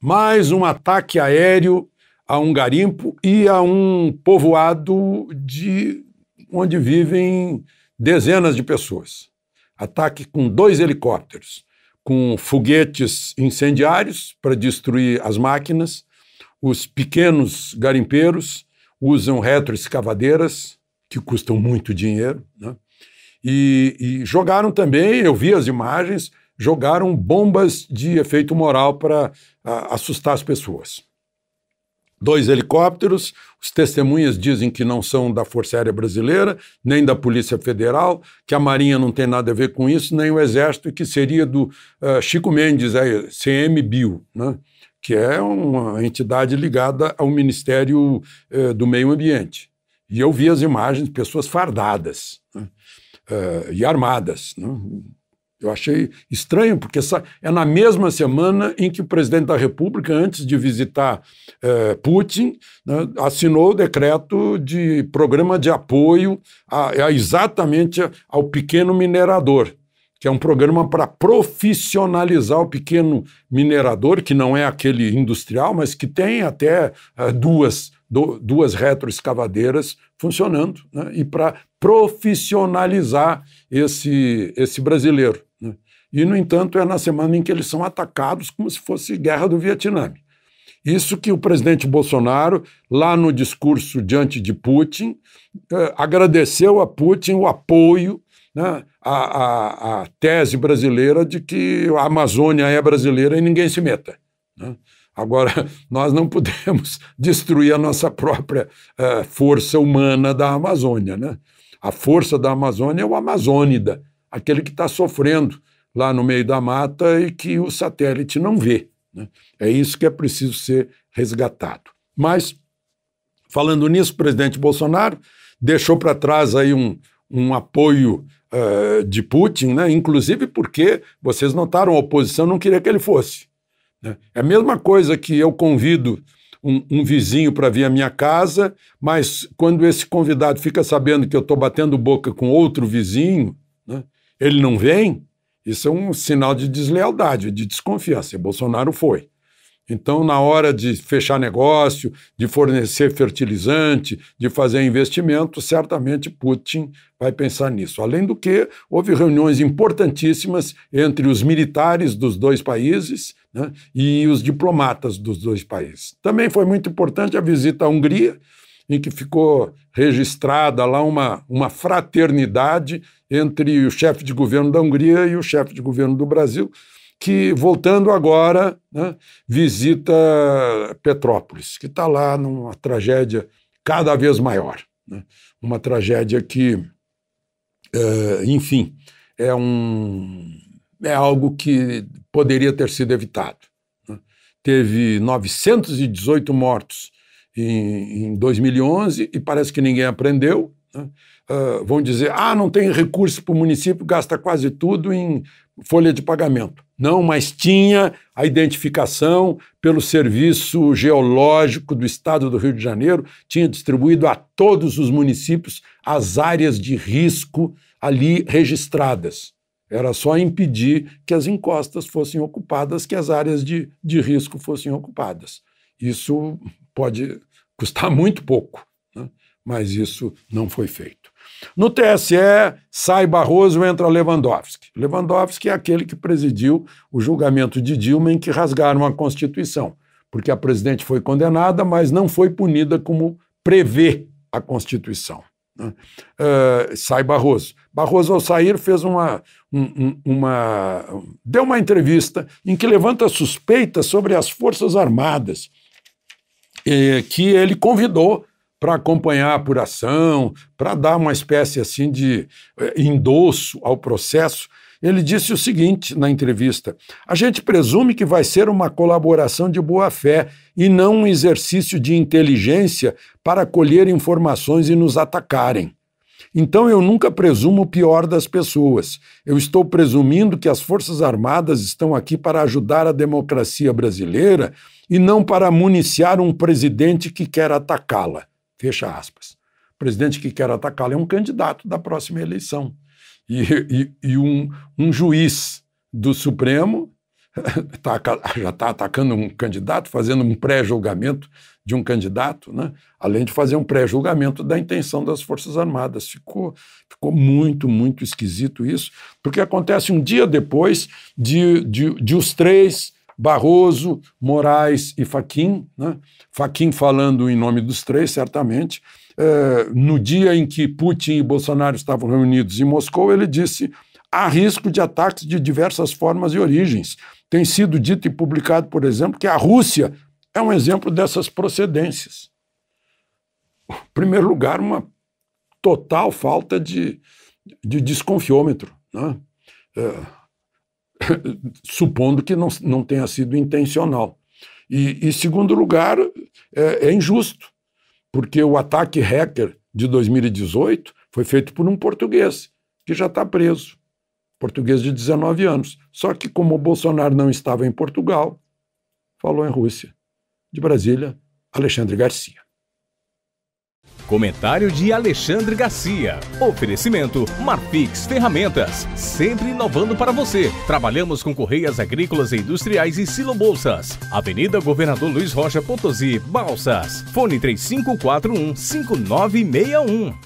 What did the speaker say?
Mais um ataque aéreo a um garimpo e a um povoado de onde vivem dezenas de pessoas. Ataque com dois helicópteros, com foguetes incendiários para destruir as máquinas. Os pequenos garimpeiros usam retroescavadeiras, que custam muito dinheiro, né? e, e jogaram também, eu vi as imagens, jogaram bombas de efeito moral para assustar as pessoas. Dois helicópteros, os testemunhas dizem que não são da Força Aérea Brasileira, nem da Polícia Federal, que a Marinha não tem nada a ver com isso, nem o Exército, que seria do uh, Chico Mendes, é, CMBio, né? que é uma entidade ligada ao Ministério uh, do Meio Ambiente. E eu vi as imagens de pessoas fardadas. Né? uh, e armadas. Né? Eu achei estranho, porque essa é na mesma semana em que o presidente da República, antes de visitar eh, Putin, né, assinou o decreto de programa de apoio a, a exatamente ao pequeno minerador, que é um programa para profissionalizar o pequeno minerador, que não é aquele industrial, mas que tem até eh, duas do, duas retroescavadeiras funcionando né, e para profissionalizar esse, esse brasileiro. Né. E, no entanto, é na semana em que eles são atacados como se fosse guerra do Vietnã. Isso que o presidente Bolsonaro, lá no discurso diante de Putin, eh, agradeceu a Putin o apoio né, à, à, à, tese brasileira de que a Amazônia é brasileira e ninguém se meta. Né. Agora, nós não podemos destruir a nossa própria eh, força humana da Amazônia. Né? A força da Amazônia é o amazônida, aquele que está sofrendo lá no meio da mata e que o satélite não vê. Né? É isso que é preciso ser resgatado. Mas, falando nisso, o presidente Bolsonaro deixou para trás aí um, um apoio uh, de Putin, né? inclusive porque, vocês notaram, a oposição não queria que ele fosse. Né? É a mesma coisa que eu convido um, um vizinho para vir à minha casa, mas quando esse convidado fica sabendo que eu estou batendo boca com outro vizinho, né, ele não vem, isso é um sinal de deslealdade, de desconfiança. E Bolsonaro foi. Então, na hora de fechar negócio, de fornecer fertilizante, de fazer investimento, certamente Putin vai pensar nisso. Além do que, houve reuniões importantíssimas entre os militares dos dois países né, e os diplomatas dos dois países. Também foi muito importante a visita à Hungria, em que ficou registrada lá uma, uma fraternidade entre o chefe de governo da Hungria e o chefe de governo do Brasil que, voltando agora, né, visita Petrópolis, que está lá numa tragédia cada vez maior. Né? Uma tragédia que, é, enfim, é, um, é algo que poderia ter sido evitado. Né? Teve 918 mortos em, em 2011 e parece que ninguém aprendeu. Uh, vão dizer, ah, não tem recurso para o município, gasta quase tudo em folha de pagamento. Não, mas tinha a identificação pelo Serviço Geológico do Estado do Rio de Janeiro, tinha distribuído a todos os municípios as áreas de risco ali registradas. Era só impedir que as encostas fossem ocupadas, que as áreas de, de risco fossem ocupadas. Isso pode custar muito pouco, né? mas isso não foi feito. No TSE, sai Barroso, entra Lewandowski. Lewandowski é aquele que presidiu o julgamento de Dilma em que rasgaram a Constituição, porque a presidente foi condenada, mas não foi punida como prevê a Constituição. Uh, sai Barroso. Barroso, ao sair, fez uma, um, uma. deu uma entrevista em que levanta suspeitas sobre as Forças Armadas, eh, que ele convidou para acompanhar a apuração, para dar uma espécie assim de eh, endosso ao processo, ele disse o seguinte na entrevista: a gente presume que vai ser uma colaboração de boa-fé e não um exercício de inteligência para colher informações e nos atacarem. Então eu nunca presumo o pior das pessoas. Eu estou presumindo que as Forças Armadas estão aqui para ajudar a democracia brasileira e não para municiar um presidente que quer atacá-la. Fecha aspas. O presidente que quer atacá-lo é um candidato da próxima eleição. E, e, e um, um juiz do Supremo tá, já está atacando um candidato, fazendo um pré-julgamento de um candidato, né? além de fazer um pré-julgamento da intenção das Forças Armadas. Ficou, ficou muito, muito esquisito isso, porque acontece um dia depois de, de, de os três Barroso, Moraes e Faquim, né? Faquim falando em nome dos três, certamente. É, no dia em que Putin e Bolsonaro estavam reunidos em Moscou, ele disse: há risco de ataques de diversas formas e origens. Tem sido dito e publicado, por exemplo, que a Rússia é um exemplo dessas procedências. Em primeiro lugar, uma total falta de, de desconfiômetro. Né? É, supondo que não, não tenha sido intencional. E, segundo lugar, é, é injusto, porque o ataque hacker de 2018 foi feito por um português que já está preso, português de 19 anos. Só que, como o Bolsonaro não estava em Portugal, falou em Rússia. De Brasília, Alexandre Garcia. Comentário de Alexandre Garcia. Oferecimento Marfix Ferramentas, sempre inovando para você. Trabalhamos com correias agrícolas e industriais e silo bolsas. Avenida Governador Luiz Rocha Potosí, Balsas. Fone 3541 5961.